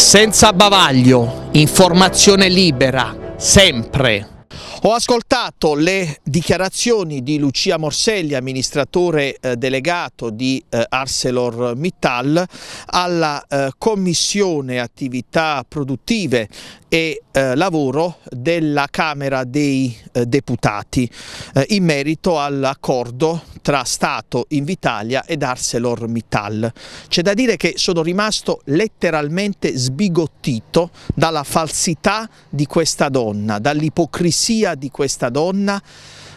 senza bavaglio, informazione libera, sempre. Ho ascoltato le dichiarazioni di Lucia Morselli, amministratore eh, delegato di eh, ArcelorMittal, alla eh, Commissione Attività Produttive e eh, lavoro della Camera dei eh, Deputati eh, in merito all'accordo tra Stato Invitalia ed ArcelorMittal. C'è da dire che sono rimasto letteralmente sbigottito dalla falsità di questa donna, dall'ipocrisia di questa donna,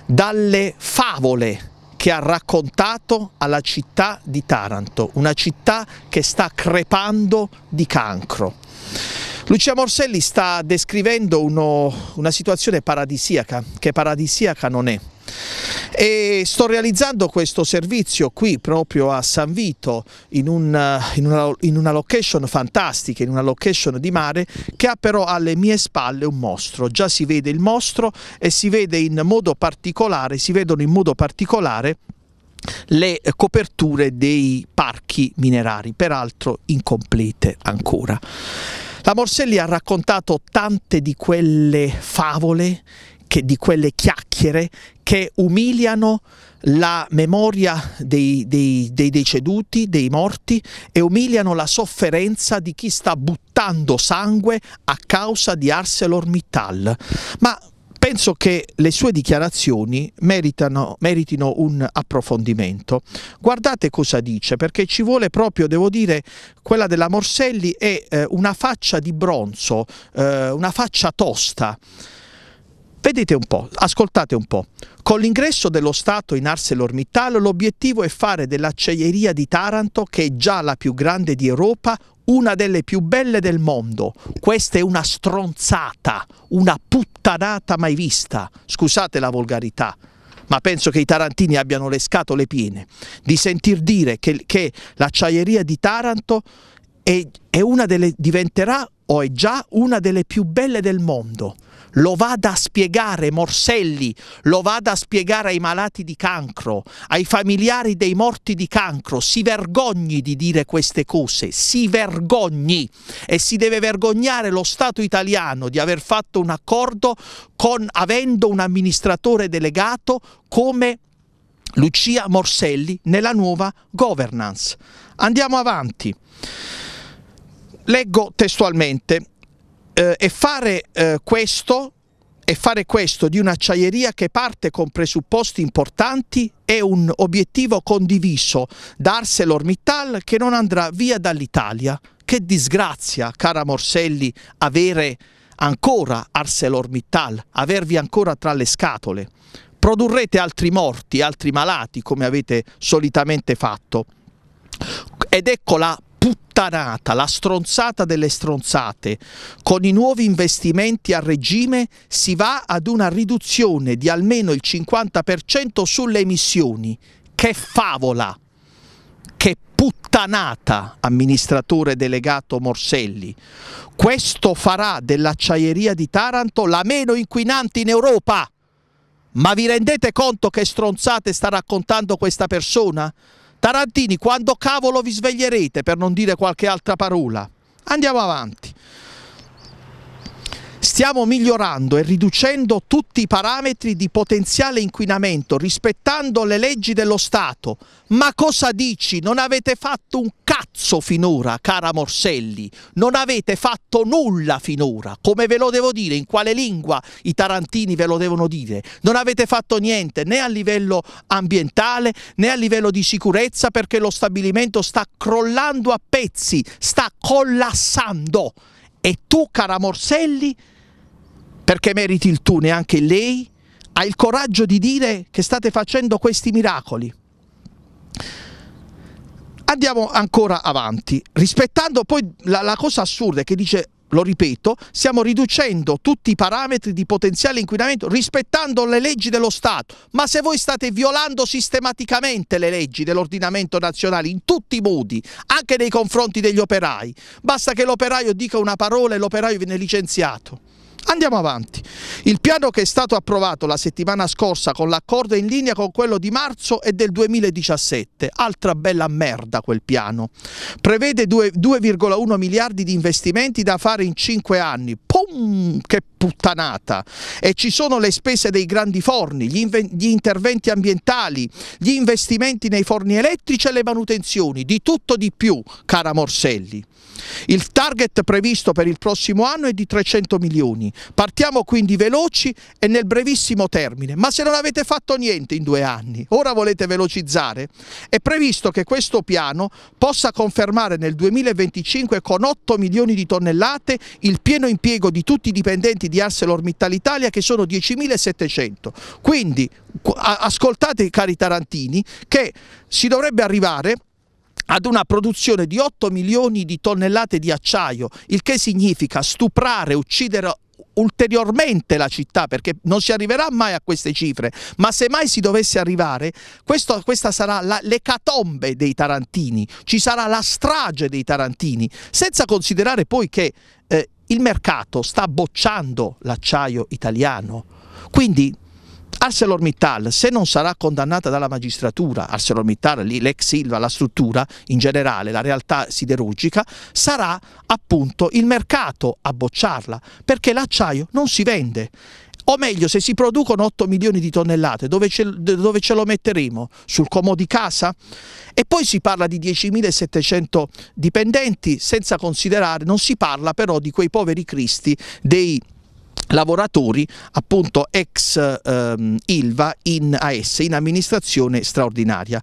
dalle favole che ha raccontato alla città di Taranto, una città che sta crepando di cancro. Lucia Morselli sta descrivendo uno, una situazione paradisiaca, che paradisiaca non è. E sto realizzando questo servizio qui proprio a San Vito in una, in, una, in una, location fantastica, in una location di mare che ha però alle mie spalle un mostro, già si vede il mostro e si vede in modo particolare, si vedono in modo particolare le coperture dei parchi minerari, peraltro incomplete ancora. La Morselli ha raccontato tante di quelle favole, che, di quelle chiacchiere che umiliano la memoria dei, dei, dei deceduti, dei morti e umiliano la sofferenza di chi sta buttando sangue a causa di ArcelorMittal. Ma Penso che le sue dichiarazioni meritano, meritino un approfondimento. Guardate cosa dice, perché ci vuole proprio, devo dire, quella della Morselli è eh, una faccia di bronzo, eh, una faccia tosta. Vedete un po', ascoltate un po'. Con l'ingresso dello Stato in ArcelorMittal l'obiettivo è fare dell'acciaieria di Taranto, che è già la più grande di Europa, una delle più belle del mondo. Questa è una stronzata, una puttanata mai vista. Scusate la volgarità ma penso che i tarantini abbiano le scatole piene di sentir dire che, che l'acciaieria di Taranto è, è delle, diventerà o è già una delle più belle del mondo lo vada a spiegare Morselli, lo vada a spiegare ai malati di cancro, ai familiari dei morti di cancro, si vergogni di dire queste cose, si vergogni e si deve vergognare lo Stato italiano di aver fatto un accordo con, avendo un amministratore delegato come Lucia Morselli nella nuova governance. Andiamo avanti. Leggo testualmente eh, e fare eh, questo e fare questo di un'acciaieria che parte con presupposti importanti è un obiettivo condiviso da ArcelorMittal che non andrà via dall'Italia. Che disgrazia, cara Morselli, avere ancora ArcelorMittal, avervi ancora tra le scatole. Produrrete altri morti, altri malati come avete solitamente fatto. Ed ecco la puttanata, la stronzata delle stronzate, con i nuovi investimenti a regime si va ad una riduzione di almeno il 50% sulle emissioni. Che favola! Che puttanata, amministratore delegato Morselli. Questo farà dell'acciaieria di Taranto la meno inquinante in Europa. Ma vi rendete conto che stronzate sta raccontando questa persona? Tarantini, quando cavolo vi sveglierete per non dire qualche altra parola? Andiamo avanti. Stiamo migliorando e riducendo tutti i parametri di potenziale inquinamento rispettando le leggi dello Stato. Ma cosa dici? Non avete fatto un cazzo finora, cara Morselli. Non avete fatto nulla finora. Come ve lo devo dire? In quale lingua i tarantini ve lo devono dire? Non avete fatto niente né a livello ambientale né a livello di sicurezza perché lo stabilimento sta crollando a pezzi, sta collassando. E tu, cara Morselli, perché meriti il tu, neanche lei, ha il coraggio di dire che state facendo questi miracoli. Andiamo ancora avanti, rispettando poi la, la cosa assurda che dice, lo ripeto, stiamo riducendo tutti i parametri di potenziale inquinamento rispettando le leggi dello Stato, ma se voi state violando sistematicamente le leggi dell'ordinamento nazionale in tutti i modi, anche nei confronti degli operai, basta che l'operaio dica una parola e l'operaio viene licenziato. Andiamo avanti. Il piano che è stato approvato la settimana scorsa con l'accordo è in linea con quello di marzo e del 2017, altra bella merda quel piano. Prevede 2,1 miliardi di investimenti da fare in 5 anni, oh, che puttanata. E ci sono le spese dei grandi forni, gli, gli interventi ambientali, gli investimenti nei forni elettrici e le manutenzioni, di tutto di più, cara Morselli. Il target previsto per il prossimo anno è di 300 milioni. Partiamo quindi veloci e nel brevissimo termine. Ma se non avete fatto niente in due anni, ora volete velocizzare? È previsto che questo piano possa confermare nel 2025 con 8 milioni di tonnellate il pieno impiego di tutti i dipendenti di ArcelorMittal Italia che sono 10.700. Quindi ascoltate cari Tarantini che si dovrebbe arrivare ad una produzione di 8 milioni di tonnellate di acciaio, il che significa stuprare, uccidere ulteriormente la città perché non si arriverà mai a queste cifre ma se mai si dovesse arrivare questo, questa sarà l'ecatombe dei tarantini ci sarà la strage dei tarantini senza considerare poi che eh, il mercato sta bocciando l'acciaio italiano, quindi ArcelorMittal, se non sarà condannata dalla magistratura, ArcelorMittal, l'ex Silva, la struttura in generale, la realtà siderurgica, sarà appunto il mercato a bocciarla, perché l'acciaio non si vende o meglio, se si producono 8 milioni di tonnellate, dove ce, dove ce lo metteremo? Sul comodo di casa? E poi si parla di 10.700 dipendenti, senza considerare, non si parla però di quei poveri cristi dei lavoratori appunto ex ehm, Ilva in AS, in amministrazione straordinaria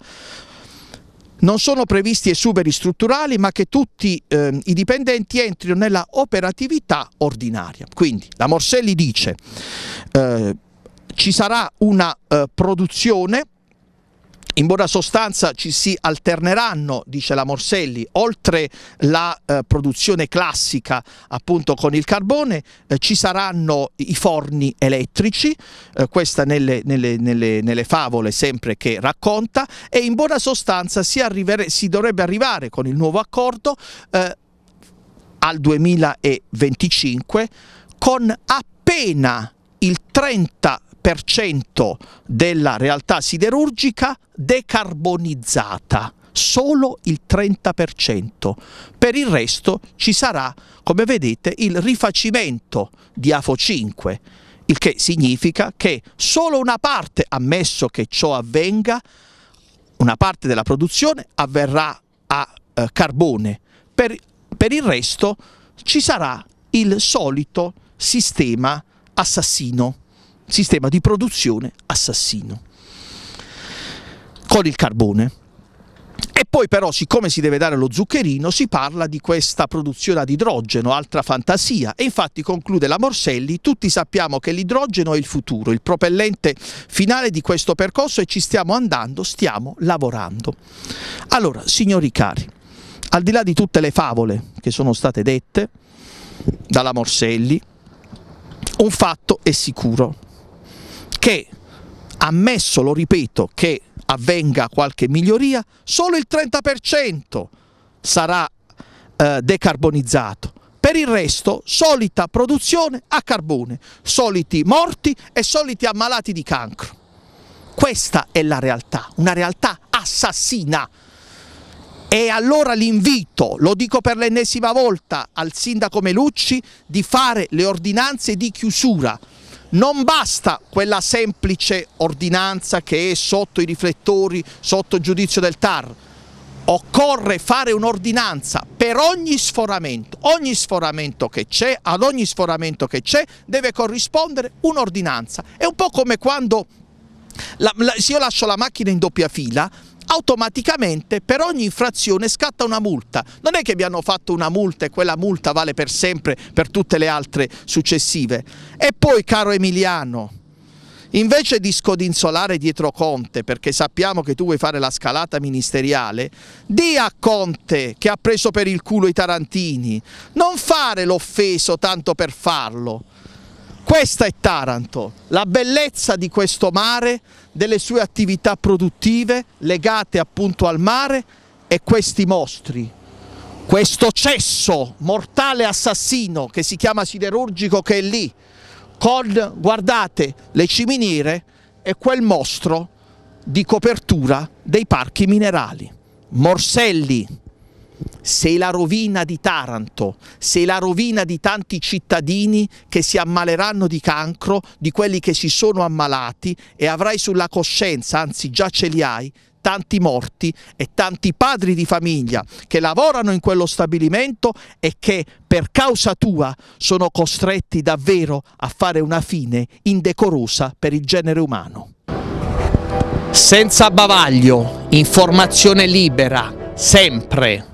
non sono previsti esuberi strutturali ma che tutti eh, i dipendenti entrino nella operatività ordinaria. Quindi la Morselli dice eh, ci sarà una eh, produzione in buona sostanza ci si alterneranno, dice la Morselli, oltre la eh, produzione classica appunto con il carbone, eh, ci saranno i forni elettrici, eh, questa nelle, nelle, nelle, nelle, favole sempre che racconta, e in buona sostanza si, si dovrebbe arrivare con il nuovo accordo eh, al 2025 con appena il 30% della realtà siderurgica decarbonizzata solo il 30%. Per il resto ci sarà, come vedete, il rifacimento di AFO 5, il che significa che solo una parte, ammesso che ciò avvenga, una parte della produzione avverrà a eh, carbone, per, per il resto ci sarà il solito sistema assassino sistema di produzione assassino con il carbone. E poi però, siccome si deve dare lo zuccherino, si parla di questa produzione ad idrogeno, altra fantasia. E infatti conclude la Morselli, tutti sappiamo che l'idrogeno è il futuro, il propellente finale di questo percorso e ci stiamo andando, stiamo lavorando. Allora, signori cari, al di là di tutte le favole che sono state dette dalla Morselli, un fatto è sicuro, che ammesso, lo ripeto, che avvenga qualche miglioria, solo il 30% sarà eh, decarbonizzato. Per il resto, solita produzione a carbone, soliti morti e soliti ammalati di cancro. Questa è la realtà, una realtà assassina. E allora l'invito, lo dico per l'ennesima volta al sindaco Melucci, di fare le ordinanze di chiusura non basta quella semplice ordinanza che è sotto i riflettori, sotto il giudizio del TAR. Occorre fare un'ordinanza per ogni sforamento, ogni sforamento che c'è, ad ogni sforamento che c'è deve corrispondere un'ordinanza. È un po' come quando la, la, se io lascio la macchina in doppia fila, automaticamente per ogni infrazione scatta una multa. Non è che vi hanno fatto una multa e quella multa vale per sempre per tutte le altre successive. E poi, caro Emiliano, Invece di scodinzolare dietro Conte, perché sappiamo che tu vuoi fare la scalata ministeriale, di a Conte che ha preso per il culo i tarantini, non fare l'offeso tanto per farlo. Questa è Taranto, la bellezza di questo mare, delle sue attività produttive legate appunto al mare e questi mostri, questo cesso mortale assassino che si chiama siderurgico che è lì, con, guardate, le ciminiere e quel mostro di copertura dei parchi minerali. Morselli, sei la rovina di Taranto, sei la rovina di tanti cittadini che si ammaleranno di cancro, di quelli che si sono ammalati e avrai sulla coscienza, anzi già ce li hai, tanti morti e tanti padri di famiglia che lavorano in quello stabilimento e che per causa tua sono costretti davvero a fare una fine indecorosa per il genere umano. Senza bavaglio, informazione libera, sempre.